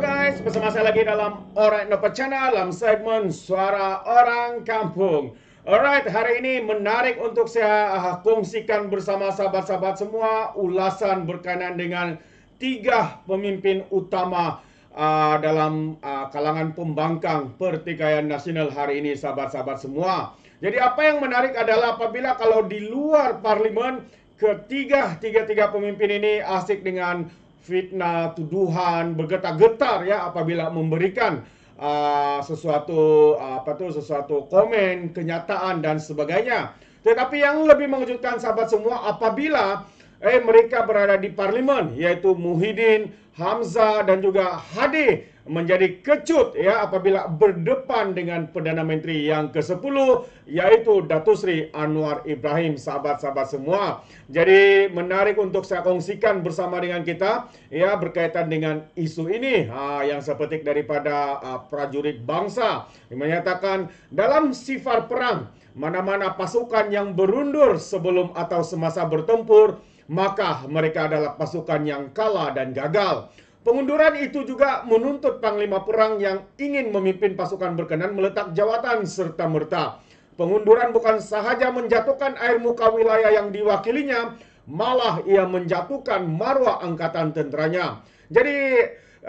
guys, bersama saya lagi dalam orang Nova Channel dalam segmen Suara Orang Kampung. Alright, hari ini menarik untuk saya kongsikan bersama sahabat-sahabat semua ulasan berkenaan dengan tiga pemimpin utama uh, dalam uh, kalangan pembangkang pertikaian nasional hari ini sahabat-sahabat semua. Jadi apa yang menarik adalah apabila kalau di luar parlimen ketiga tiga tiga pemimpin ini asik dengan fitnah, tuduhan, bergetar-getar ya apabila memberikan uh, sesuatu uh, apa tuh sesuatu komen, kenyataan dan sebagainya. Tetapi yang lebih mengejutkan sahabat semua apabila eh mereka berada di parlimen yaitu Muhyiddin, Hamzah dan juga Hadi menjadi kecut ya apabila berdepan dengan Perdana Menteri yang ke-10 yaitu Datuk Seri Anwar Ibrahim sahabat-sahabat semua. Jadi menarik untuk saya kongsikan bersama dengan kita ya berkaitan dengan isu ini ha, yang sepetik daripada uh, prajurit bangsa yang menyatakan dalam sifar perang mana-mana pasukan yang berundur sebelum atau semasa bertempur maka mereka adalah pasukan yang kalah dan gagal. Pengunduran itu juga menuntut Panglima Perang yang ingin memimpin pasukan berkenan meletak jawatan serta-merta. Pengunduran bukan sahaja menjatuhkan air muka wilayah yang diwakilinya, malah ia menjatuhkan marwah angkatan tenteranya. Jadi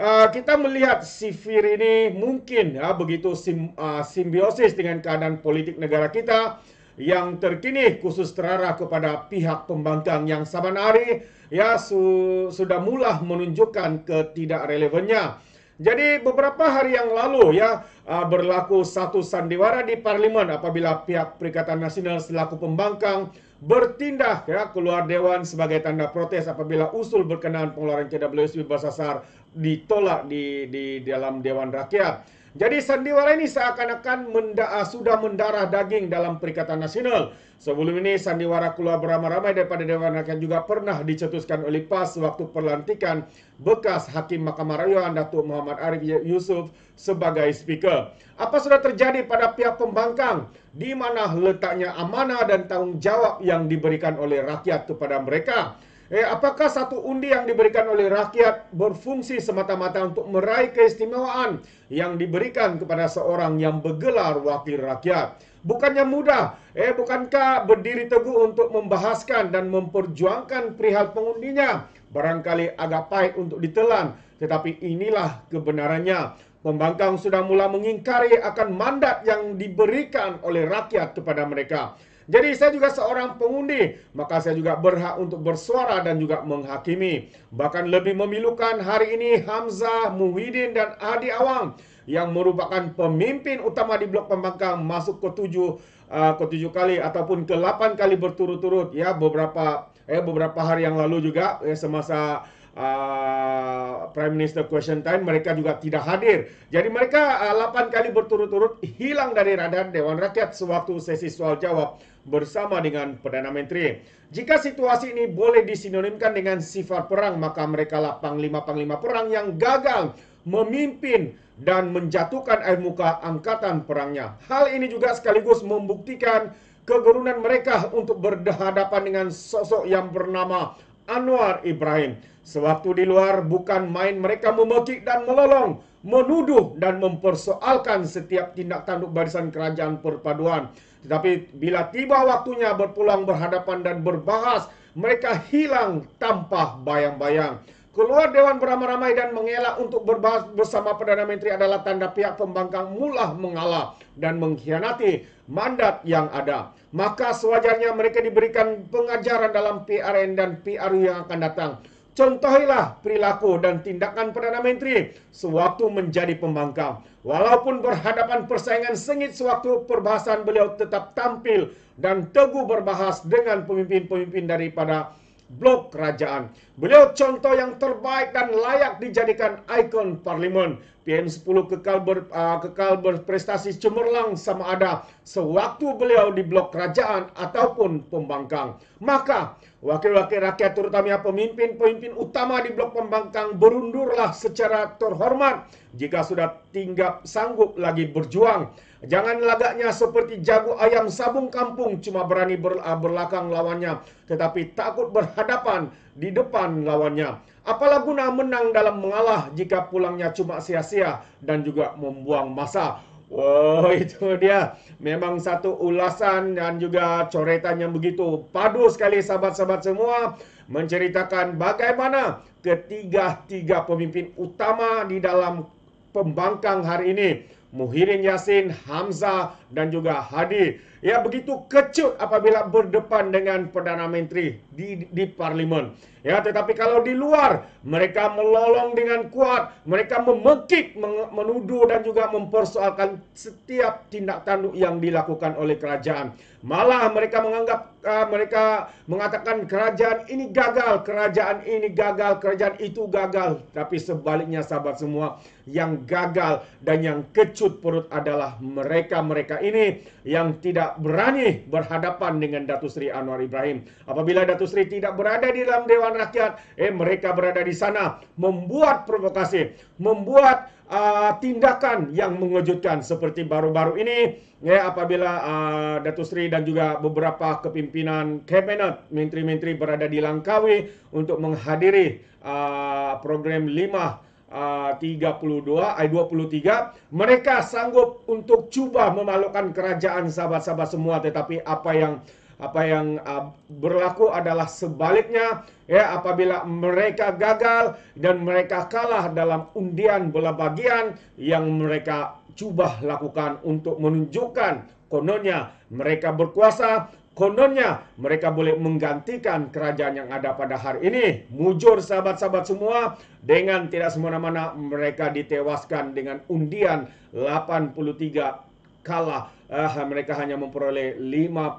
eh, kita melihat sifir ini mungkin ya begitu eh, simbiosis dengan keadaan politik negara kita yang terkini khusus terarah kepada pihak pembangkang yang saban hari ya su, sudah mula menunjukkan ketidakrelevannya. Jadi beberapa hari yang lalu ya berlaku satu sandiwara di parlimen apabila pihak Perikatan Nasional selaku pembangkang bertindak ya keluar dewan sebagai tanda protes apabila usul berkenaan pengeluaran KWS bersasar ditolak di, di dalam Dewan Rakyat. Jadi sandiwara ini seakan-akan menda- ah, sudah mendarah daging dalam Perikatan Nasional. Sebelum ini sandiwara keluar beramai-ramai daripada Dewan Rakyat juga pernah dicetuskan oleh PAS waktu perlantikan bekas Hakim Mahkamah Rakyat Datuk Muhammad Arif Yusuf sebagai speaker. Apa sudah terjadi pada pihak pembangkang? Di mana letaknya amanah dan tanggungjawab yang diberikan oleh rakyat kepada mereka? Eh, apakah satu undi yang diberikan oleh rakyat berfungsi semata-mata untuk meraih keistimewaan yang diberikan kepada seorang yang bergelar wakil rakyat? Bukannya mudah, eh bukankah berdiri teguh untuk membahaskan dan memperjuangkan perihal pengundinya? Barangkali agak pahit untuk ditelan, tetapi inilah kebenarannya. Pembangkang sudah mula mengingkari akan mandat yang diberikan oleh rakyat kepada mereka. Jadi saya juga seorang pengundi, maka saya juga berhak untuk bersuara dan juga menghakimi. Bahkan lebih memilukan hari ini Hamzah, Muhyiddin, dan Adi Awang yang merupakan pemimpin utama di Blok Pembangkang masuk ke tujuh eh, ke tujuh kali ataupun ke delapan kali berturut-turut ya beberapa eh beberapa hari yang lalu juga ya semasa uh, Prime Minister Question Time mereka juga tidak hadir. Jadi mereka uh, ah, 8 kali berturut-turut hilang dari radar Dewan Rakyat sewaktu sesi soal jawab bersama dengan Perdana Menteri. Jika situasi ini boleh disinonimkan dengan sifat perang, maka mereka panglima-panglima perang yang gagal memimpin dan menjatuhkan air muka angkatan perangnya. Hal ini juga sekaligus membuktikan kegerunan mereka untuk berhadapan dengan sosok yang bernama Anwar Ibrahim. Sewaktu di luar, bukan main mereka memekik dan melolong, menuduh dan mempersoalkan setiap tindak tanduk barisan kerajaan perpaduan. Tetapi bila tiba waktunya berpulang berhadapan dan berbahas, mereka hilang tanpa bayang-bayang. Keluar Dewan beramai-ramai dan mengelak untuk berbahas bersama Perdana Menteri adalah tanda pihak pembangkang mula mengalah dan mengkhianati mandat yang ada maka sewajarnya mereka diberikan pengajaran dalam PRN dan PRU yang akan datang. Contohilah perilaku dan tindakan Perdana Menteri sewaktu menjadi pembangkang. Walaupun berhadapan persaingan sengit sewaktu perbahasan beliau tetap tampil dan teguh berbahas dengan pemimpin-pemimpin daripada blok kerajaan. Beliau contoh yang terbaik dan layak dijadikan ikon parlimen. PM10 kekal ber, uh, kekal berprestasi cemerlang sama ada sewaktu beliau di blok kerajaan ataupun pembangkang. Maka wakil-wakil rakyat terutamanya pemimpin-pemimpin utama di blok pembangkang berundurlah secara terhormat jika sudah tinggal sanggup lagi berjuang. Jangan lagaknya seperti jago ayam sabung kampung cuma berani ber, uh, berlakang lawannya tetapi takut berhadapan di depan lawannya. Apalah guna menang dalam mengalah jika pulangnya cuma sia-sia dan juga membuang masa. Wow, itu dia. Memang satu ulasan dan juga coretan yang begitu padu sekali sahabat-sahabat semua. Menceritakan bagaimana ketiga-tiga pemimpin utama di dalam pembangkang hari ini. Muhyiddin Yassin, Hamzah dan juga Hadi. Ya begitu kecut apabila berdepan dengan Perdana Menteri di, di Parlimen. Ya, tetapi kalau di luar mereka melolong dengan kuat, mereka memekik, menuduh dan juga mempersoalkan setiap tindak tanduk yang dilakukan oleh kerajaan. Malah mereka menganggap uh, mereka mengatakan kerajaan ini gagal, kerajaan ini gagal, kerajaan itu gagal. Tapi sebaliknya sahabat semua, yang gagal dan yang kecut perut adalah mereka-mereka ini yang tidak berani berhadapan dengan Datu Sri Anwar Ibrahim. Apabila Datu Sri tidak berada di dalam dewan rakyat, eh mereka berada di sana membuat provokasi, membuat uh, tindakan yang mengejutkan seperti baru-baru ini ya apabila uh, ah, Datu Sri dan juga beberapa kepimpinan kabinet menteri-menteri berada di Langkawi untuk menghadiri uh, program 5 Uh, 32 ayat 23 mereka sanggup untuk cuba memalukan kerajaan sahabat-sahabat semua tetapi apa yang apa yang uh, berlaku adalah sebaliknya ya apabila mereka gagal dan mereka kalah dalam undian bola bagian yang mereka cuba lakukan untuk menunjukkan kononnya mereka berkuasa Kononnya mereka boleh menggantikan kerajaan yang ada pada hari ini. Mujur sahabat-sahabat semua dengan tidak semena-mena mereka ditewaskan dengan undian 83 kalah Uh, mereka hanya memperoleh 52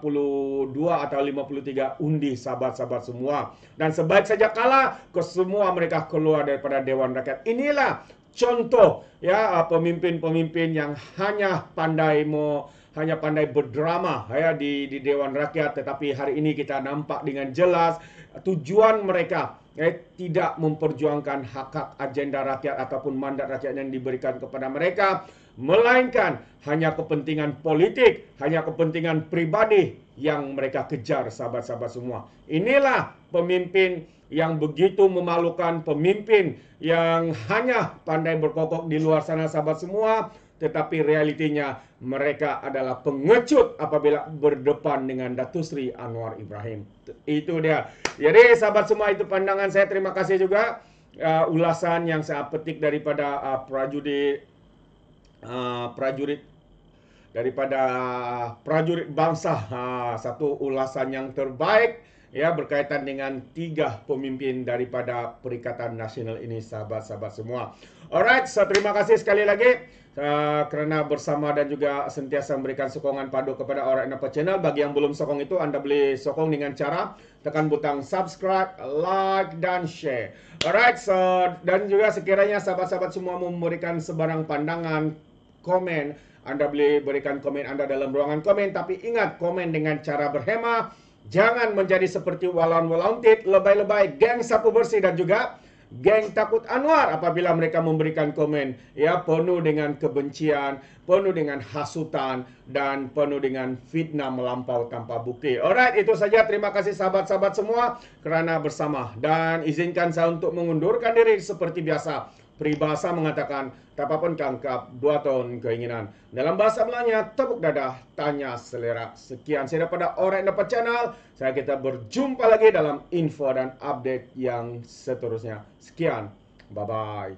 atau 53 undi sahabat-sahabat semua dan sebaik saja kalah ke semua mereka keluar daripada dewan rakyat inilah contoh ya ah, pemimpin-pemimpin yang hanya pandai mau hanya pandai berdrama ya di di dewan rakyat tetapi hari ini kita nampak dengan jelas tujuan mereka eh, tidak memperjuangkan hak-hak agenda rakyat ataupun mandat rakyat yang diberikan kepada mereka, melainkan hanya kepentingan politik, hanya kepentingan pribadi yang mereka kejar, sahabat-sahabat semua. Inilah pemimpin yang begitu memalukan, pemimpin yang hanya pandai berkokok di luar sana sahabat semua, tetapi realitinya mereka adalah pengecut apabila berdepan dengan Datu Sri Anwar Ibrahim. Itu dia. Jadi sahabat semua itu pandangan saya. Terima kasih juga uh, ulasan yang saya petik daripada uh, prajurit uh, prajurit daripada uh, prajurit bangsa. Uh, satu ulasan yang terbaik ya berkaitan dengan tiga pemimpin daripada Perikatan Nasional ini sahabat-sahabat semua. Alright, so terima kasih sekali lagi uh, kerana bersama dan juga sentiasa memberikan sokongan padu kepada orang Napa Channel. Bagi yang belum sokong itu Anda boleh sokong dengan cara tekan butang subscribe, like dan share. Alright, so dan juga sekiranya sahabat-sahabat semua memberikan sebarang pandangan, komen, Anda boleh berikan komen Anda dalam ruangan komen tapi ingat komen dengan cara berhemah Jangan menjadi seperti walon walauntid, lebay-lebay, geng sapu bersih dan juga geng takut Anwar apabila mereka memberikan komen ya penuh dengan kebencian, penuh dengan hasutan dan penuh dengan fitnah melampau tanpa bukti. Alright, itu saja. Terima kasih sahabat-sahabat semua kerana bersama dan izinkan saya untuk mengundurkan diri seperti biasa peribahasa mengatakan pun kangkap buat tahun keinginan. Dalam bahasa Melanya, tepuk dada, tanya selera. Sekian saya pada Orang Dapat Channel. Saya kita berjumpa lagi dalam info dan update yang seterusnya. Sekian, bye-bye.